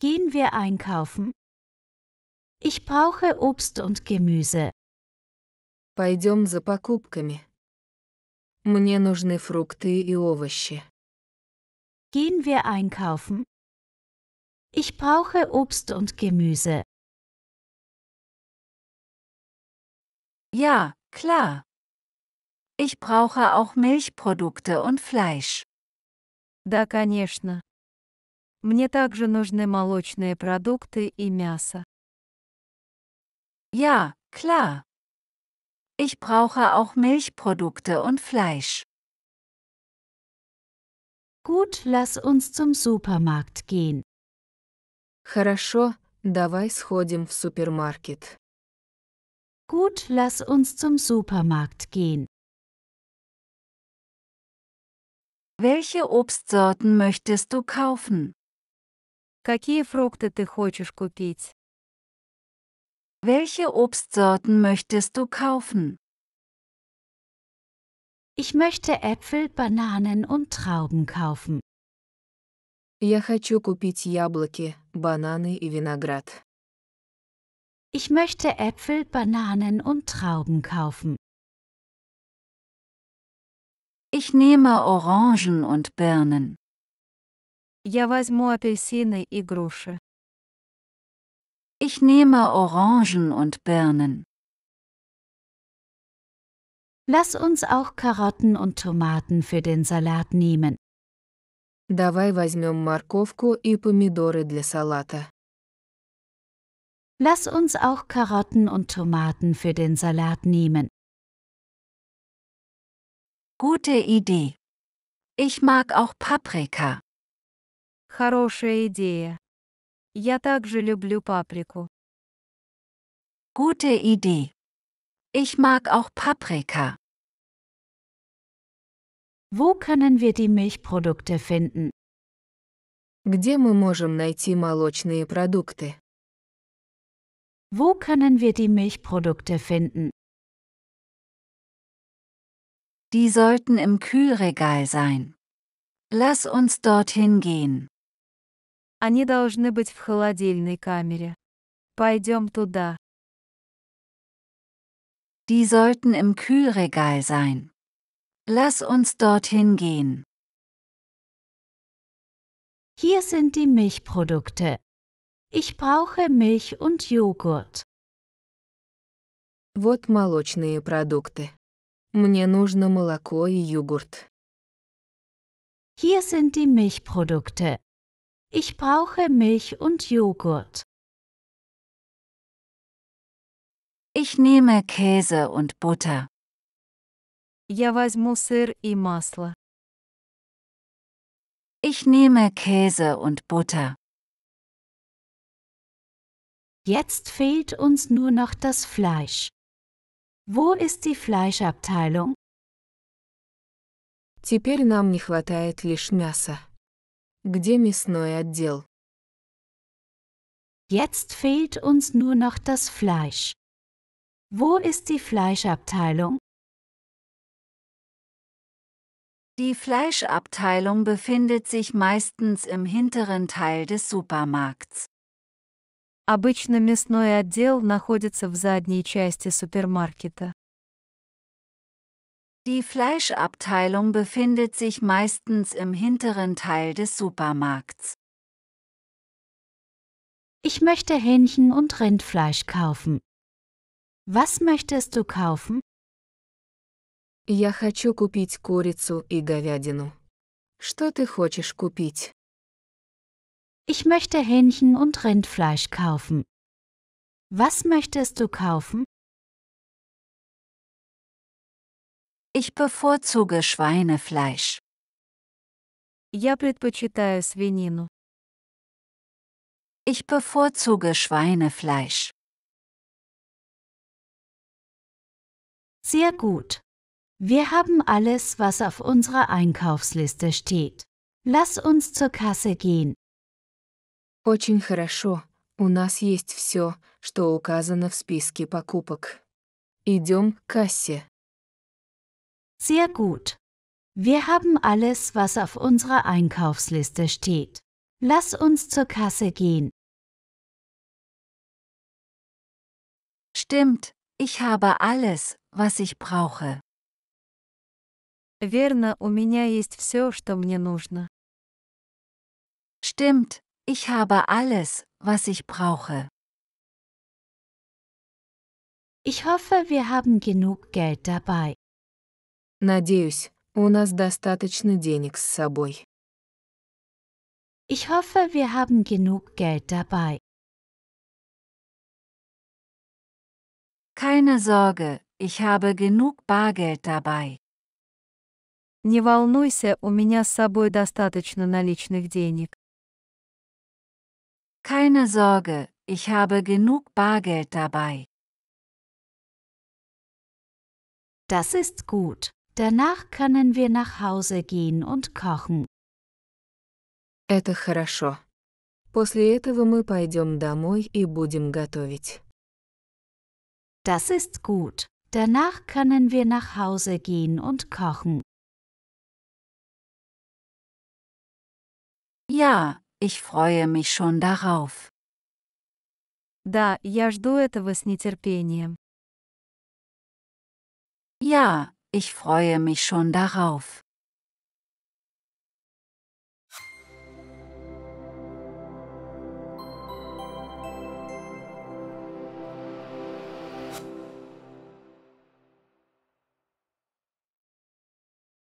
Gehen wir einkaufen? Ich brauche Obst und Gemüse. Пойдем за покупками. Мне нужны фрукты и овощи. Gehen wir einkaufen? Ich brauche Obst und Gemüse. Ja, klar. Ich brauche auch Milchprodukte und Fleisch. Да, конечно. Мне также нужны молочные продукты и мясо. Ja, klar. Ich brauche auch Milchprodukte und Fleisch. Gut, lass uns zum Supermarkt gehen. Хорошо, давай сходим в супермаркет. Gut, lass uns zum Supermarkt gehen. Welche Obstsorten möchtest du kaufen? Какие фрукты ты хочешь купить? Welche Obstsorten möchtest du kaufen? Ich möchte Äpfel, Bananen und Trauben kaufen. Я хочу купить яблоки, бананы и виноград. Ich möchte Äpfel, Bananen und Trauben kaufen. Ich nehme Orangen und Birnen. Я возьму апельсины и груши. Ich nehme Orangen und Birnen. Lass uns auch Karotten und Tomaten für den Salat nehmen. Давай возьмем морковку и помидоры для салата. Lass uns auch Karotten und Tomaten für den Salat nehmen. Gute Idee. Ich mag auch Paprika. Хорошая идея. Я также люблю паприку. Gute Idee. Ich mag auch Paprika. Wo können wir die Milchprodukte finden? Где мы можем найти молочные продукты? Wo können wir die Milchprodukte finden? Die sollten im Kühlregal sein. Lass uns dorthin gehen. Они должны быть в холодильной камере. Пойдем туда. Die sollten im Kühlregal sein. Lass uns dorthin gehen. Hier sind die Milchprodukte. Ich brauche Milch und Joghurt. Вот молочные продукты. Мне нужно молоко и йогурт. Hier sind die Milchprodukte. Ich brauche Milch und Joghurt. Ich nehme Käse und Butter. Я возьму сыр и масло. Ich nehme Käse und Butter. Jetzt fehlt uns nur noch das Fleisch. Wo ist die Fleischabteilung? Теперь нам не хватает лишь мяса. Где мясной отдел? Jetzt fehlt uns nur noch das Fleisch. Wo ist die Fleischabteilung? Die Fleischabteilung befindet sich meistens im hinteren Teil des Supermarkts. Обычно мясной отдел находится в задней части супермаркета. Die Fleischabteilung befindet sich meistens im hinteren Teil des Supermarkts. Ich möchte Hähnchen und Rindfleisch kaufen. Was möchtest du kaufen? Я хочу купить курицу и говядину. Что ты хочешь купить? Ich möchte Hähnchen und Rindfleisch kaufen. Was möchtest du kaufen? Ich bevorzuge Schweinefleisch. Я предпочитаю свинину. Ich bevorzuge Schweinefleisch. Sehr gut. Wir haben alles, was auf unserer Einkaufsliste steht. Lass uns zur Kasse gehen. Очень хорошо. У нас есть все, что указано в списке покупок. Идем к кассе. Sehr gut. Wir haben alles, was auf unserer Einkaufsliste steht. Lass uns zur Kasse gehen. Stimmt, ich habe alles, was ich brauche. Верно, у меня есть все, что мне нужно. Stimmt, ich habe alles, was ich brauche. Ich hoffe, wir haben genug Geld dabei. Надеюсь, у нас достаточно денег с собой. Ich hoffe, wir haben genug Geld dabei. Keine Sorge, ich habe genug Bargeld dabei. Не волнуйся, у меня с собой достаточно наличных денег. Keine Sorge, ich habe genug Bargeld dabei. Das ist gut. Danach können wir nach Hause gehen und kochen. Это хорошо. После этого мы пойдем домой и будем готовить. Das ist gut. Danach können wir nach Hause gehen und kochen. Ja, ich freue mich schon darauf. Да, я жду этого с нетерпением. Ja, ich freue mich schon darauf.